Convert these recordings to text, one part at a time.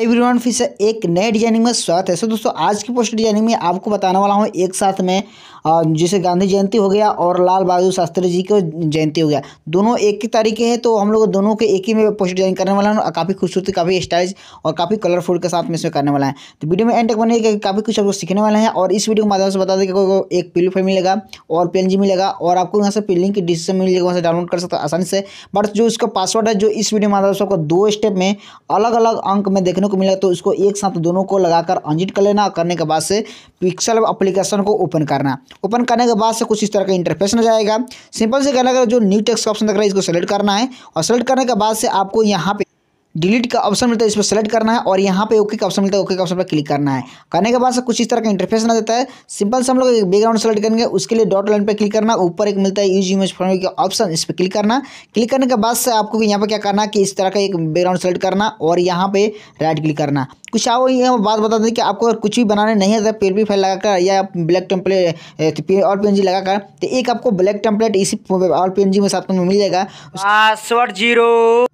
everyone फिर से एक नए डिजाइनिंग में स्वागत है सो दोस्तों आज की पोस्ट डिजाइनिंग में आपको बताने वाला हूँ एक साथ में जैसे गांधी जयंती हो गया और लाल बहादुर शास्त्री जी को जयंती हो गया दोनों एक ही तारीख है तो हम लोग दोनों के एक ही में पोस्ट डिजाइन करने वाला हूँ काफ़ी खूबसूरती काफ़ी स्टाइल और काफ़ी कलरफुल के साथ में इसमें करने वाला है तो वीडियो में एंड तक बनेगा काफ़ी कुछ आपको सीखने वाला है और इस वीडियो के माध्यम से बता दें कि कोई एक पी मिलेगा और पेन मिलेगा और आपको यहाँ से पिलिंग की डिस्क्रिप्शन मिलेगा वहाँ से डाउनलोड कर सकते हैं आसानी से बट जो इसका पासवर्ड है जो इस वीडियो के माध्यम से आपको दो स्टेप में अलग अलग अंक में देखने दोनों को मिला तो इसको एक साथ दोनों को लगाकर अनजिट कर लेना करने के बाद से पिक्सल अप्लीकेशन को ओपन करना ओपन करने के बाद से कुछ इस तरह का इंटरफेस नजर आएगा सिंपल से कहना अगर जो न्यू टेक्स ऑप्शन दिख रहा है इसको सेलेक्ट करना है और सेलेक्ट करने के बाद से आपको यहाँ पे डिलीट का ऑप्शन मिलता है इस पर सेलेक्ट करना है और यहाँ पे ओके का ऑप्शन मिलता है ओके का ऑप्शन पर क्लिक करना है करने के बाद से कुछ इस तरह का इंटरफेस ना देता है सिंपल से हम लोग एक बैकग्राउंड सेलेक्ट करेंगे उसके लिए डॉट लाइन पर क्लिक करना ऊपर एक मिलता है यूज इमेज फॉर्मेट का ऑप्शन इस पर क्लिक करना क्लिक करने के बाद से आपको यहाँ पर क्या करना है कि इस तरह का एक बैकग्राउंड सेलेक्ट करना और यहाँ पर राइट क्लिक करना कुछ आओ ये बात बता दें कि आपको अगर कुछ भी बनाने नहीं आता पेर भी फाइल लगाकर या ब्लैक टेम्पलेट तो और पी लगाकर तो एक आपको ब्लैक टेम्पलेट इसी और पी में साथ में मिल जाएगा पासवर्ड जीरो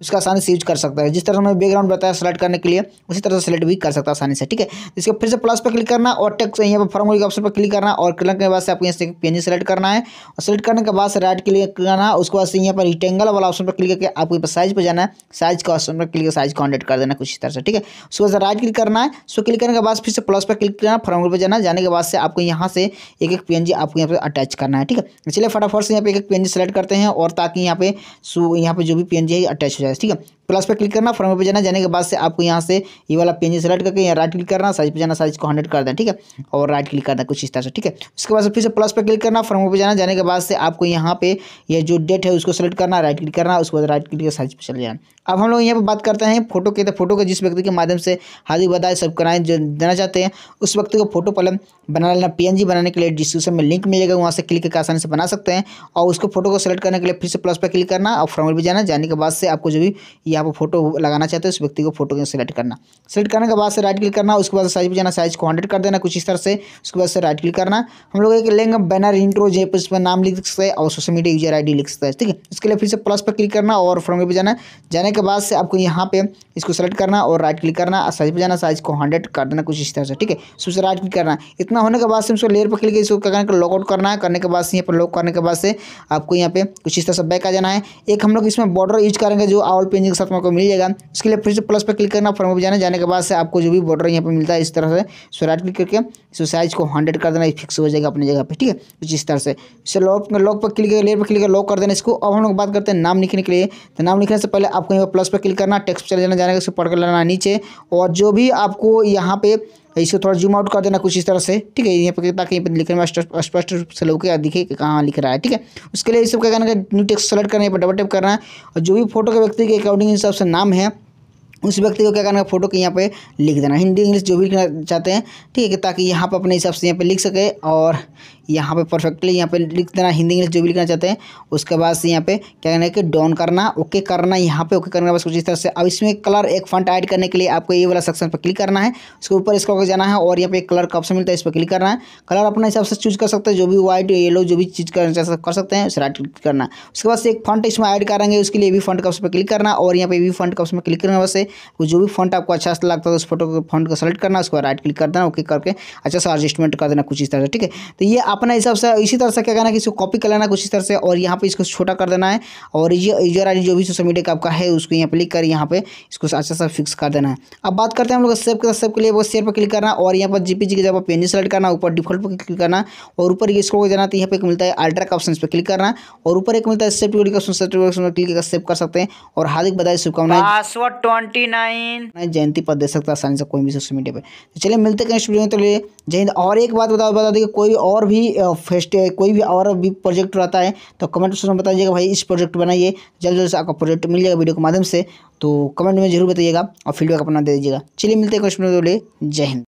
उसका आसानी से यूज कर सकता है जिस तरह हमें बैकग्राउंड बताया सेलेक्ट करने के लिए उसी तरह से सेलेक्ट भी कर सकता है आसानी से ठीक है इसके फिर से प्लस पर क्लिक करना और टेक्स यहाँ पर फॉर्मूले के ऑप्शन पर क्लिक करना और क्लिक करने के बाद से आपको यहाँ से पी सेलेक्ट करना है और सेलेक्ट करने के बाद से राइट क्लिक करना उसके बाद से यहाँ पर रिटेंगल वाला ऑप्शन पर क्लिक करके आपको साइज पर जाना है साइज का ऑप्शन पर क्लिक साइज कॉन्टेक्ट कर देना कुछ तरह से ठीक है उसके बाद राइट क्लिक करना है सो क्लिक करने के बाद फिर से प्लस पर क्लिक करना फॉर्म पर जाना जाने के बाद से आपको यहाँ से एक एक पी आपको यहाँ पर अटैच करना है ठीक है चलिए फटाफट से यहाँ पे एक एक पी सेलेक्ट करते हैं और ताकि यहाँ पे सो यहाँ पे जो भी पी है अटैच हो जाए ठीक है प्लस पे क्लिक करना फॉर्म पे जाना जाने के बाद से आपको यहाँ से ये वाला पेज सेलेक्ट करके यहाँ राइट क्लिक करना साइज पे जाना साइज को हंड्रेड कर देना ठीक है और राइट क्लिक करना कुछ इस तरह से ठीक है उसके बाद फिर से प्लस पे क्लिक करना फॉर्म पे जाना जाने के बाद से आपको यहाँ पे ये जो डेट है उसको सेलेक्ट करना राइट क्लिक करना उसके बाद राइट क्लिक साइज पर चले जाना अब हम लोग यहाँ पर बात करते हैं फोटो के तो फोटो के जिस व्यक्ति के माध्यम से हाजिर बधाई सब कराएं जो देना चाहते हैं उस व्यक्ति को फोटो पलम बना लेना पी बनाने के लिए डिस्क्रिप्शन में लिंक मिलेगा वहाँ से क्लिक करके आसानी से बना सकते हैं और उसको फोटो को सेलेक्ट करने के लिए फिर से प्लस पर क्लिक करना और फॉर्मल पर जाना जाने के बाद से आपको जो भी यहाँ पर फोटो लगाना चाहते हो उस व्यक्ति को फोटो को सिलेक्ट करना सेलेक्ट करने के बाद से राइट क्लिक करना उसके बाद साइज पर जाना साइज को हंड्रेड कर देना कुछ इस तरह से उसके बाद से राइट क्लिक करना हम लोग एक लेंगे बैनर इंट्रो जे पर उसमें नाम लिख सकते हैं और सोशल मीडिया यूजर आई लिख सकते हैं ठीक है इसके लिए फिर से प्लस पर क्लिक करना और फॉर्म पर जाना जाने के बाद से आपको यहाँ पे इसको सेलेक्ट करना और राइट क्लिक करना साइज पर जाना साइज को हंड्रेड कर देना कुछ इस तरह से ठीक है उसमें राइट क्लिक करना इतना होने के बाद से उसको लेयर पर क्लिक इसको क्या करना लॉकआउट करना है करने के बाद से यहाँ पर लॉक करने के बाद से आपको यहाँ पे कुछ इस तरह से बैक आ जाना है एक हम लोग इसमें बॉर्डर यूज करेंगे जो आउल पेंजिंग साथ में आपको मिल जाएगा उसके लिए फिर से प्लस पर क्लिक करना फॉर्म पर जाना जाने के बाद से आपको जो भी बॉर्डर यहाँ पर मिलता है इस तरह से सो राइट क्लिक करके इसको साइज को हंड्रेड कर देना फिक्स हो जाएगा अपनी जगह पर ठीक है कुछ इस तरह से इसे लॉक लॉक पर क्लिक लेयर पर क्लिक लॉक कर देना इसको अब हम लोग बात करते हैं नाम लिखने के लिए तो नाम लिखने से पहले आपको यहाँ पर प्लस पर क्लिक करना टेक्स्ट पर चले जाना जाएगा इसको पढ़ कर लेना नीचे और जो भी आपको यहाँ पे इसको थोड़ा जूम आउट कर देना कुछ इस तरह से ठीक है यहाँ पर ताकि यहाँ पर लिखने में स्पष्ट रूप से लोग दिखे कि कहाँ लिख रहा है ठीक है उसके लिए सब क्या करना है न्यू टेक्स सेलेक्ट करना है पर डबल टेप करना है और जो भी फोटो के व्यक्ति के अकॉर्डिंग हिसाब से नाम है उस व्यक्ति को क्या करना है फोटो के यहाँ पे लिख देना हिंदी इंग्लिश जो भी लिखना चाहते हैं ठीक है ताकि यहाँ पर अपने हिसाब से यहाँ पे लिख सके और यहाँ पे परफेक्टली यहाँ पे लिख देना हिंदी इंग्लिश जो भी लिखना चाहते हैं उसके बाद से यहाँ पे क्या करना है कि डाउन करना ओके करना यहाँ पे ओके करने के बाद कुछ इस तरह से अब इसमें कलर एक फंट ऐड करने के लिए आपको ये वाला सेक्शन पर क्लिक करना है उसके ऊपर इसको जाना है और यहाँ पे कलर का ऑप्शन मिलता है इस पर क्लिक करना है कलर अपने हिसाब से चूज कर सकते हैं जो भी व्हाइट येलो जो भी चीज़ कर सकते हैं उसे राइट क्लिक करना उसके बाद से एक फंट इसमें ऐड करेंगे उसके लिए भी फंट का ऑप्शन पर क्लिक करना और यहाँ पे भी फंट का ऑप्शन क्लिक करने वैसे से जो भी फंट आपको अच्छा लगता है तो उस फोटो फंट को सेलेक्ट करना उसके बाद राइट क्लिक कर देना ओके करके अच्छा सा एडजस्टमेंट कर देना कुछ इस तरह से ठीक है तो ये अपना हिसाब से इसी तरह से क्या करना है कि इसको कॉपी कर लेना कुछ इस तरह से और यहाँ पे इसको छोटा कर देना है और ये यूजर आई जो भी सोशल मीडिया का आपका है उसको यहाँ पर लिख कर यहाँ पे इसको अच्छा सा फिक्स कर देना है अब बात करते हैं हम लोग सेव के सेव के लिए वो शेयर पर क्लिक करना और यहाँ पर जीपीजी की जब आप पेनी सेलेक्ट करना ऊपर डिफॉल्ट पर क्लिक करना और ऊपर ये स्क्रोल जाना तो यहाँ पर एक मिलता है अल्ट्रा का ऑप्शन पर क्लिक करना और ऊपर एक मिलता है सेव टू का सेव टू ऑप्शन क्लिक कर सेव कर सकते हैं और हार्दिक बधाई शुभकामनाएं पासवर्ड ट्वेंटी नाइन जयंती पर दे सकता आसानी से कोई भी सोशल मीडिया पर चलिए मिलते हैं स्टूडियो तो लिए जय हिंद और एक बात बता बता दें कोई और भी भी फेस्ट कोई भी और भी प्रोजेक्ट रहता है तो कमेंट सेक्शन में बता दीजिएगा भाई इस प्रोजेक्ट बनाइए जल्द जल्द से आपका प्रोजेक्ट मिल जाएगा वीडियो के माध्यम से तो कमेंट में जरूर बताइएगा और फीडबैक अपना दे दीजिएगा चलिए मिलते हैं कुछ तो जय हिंद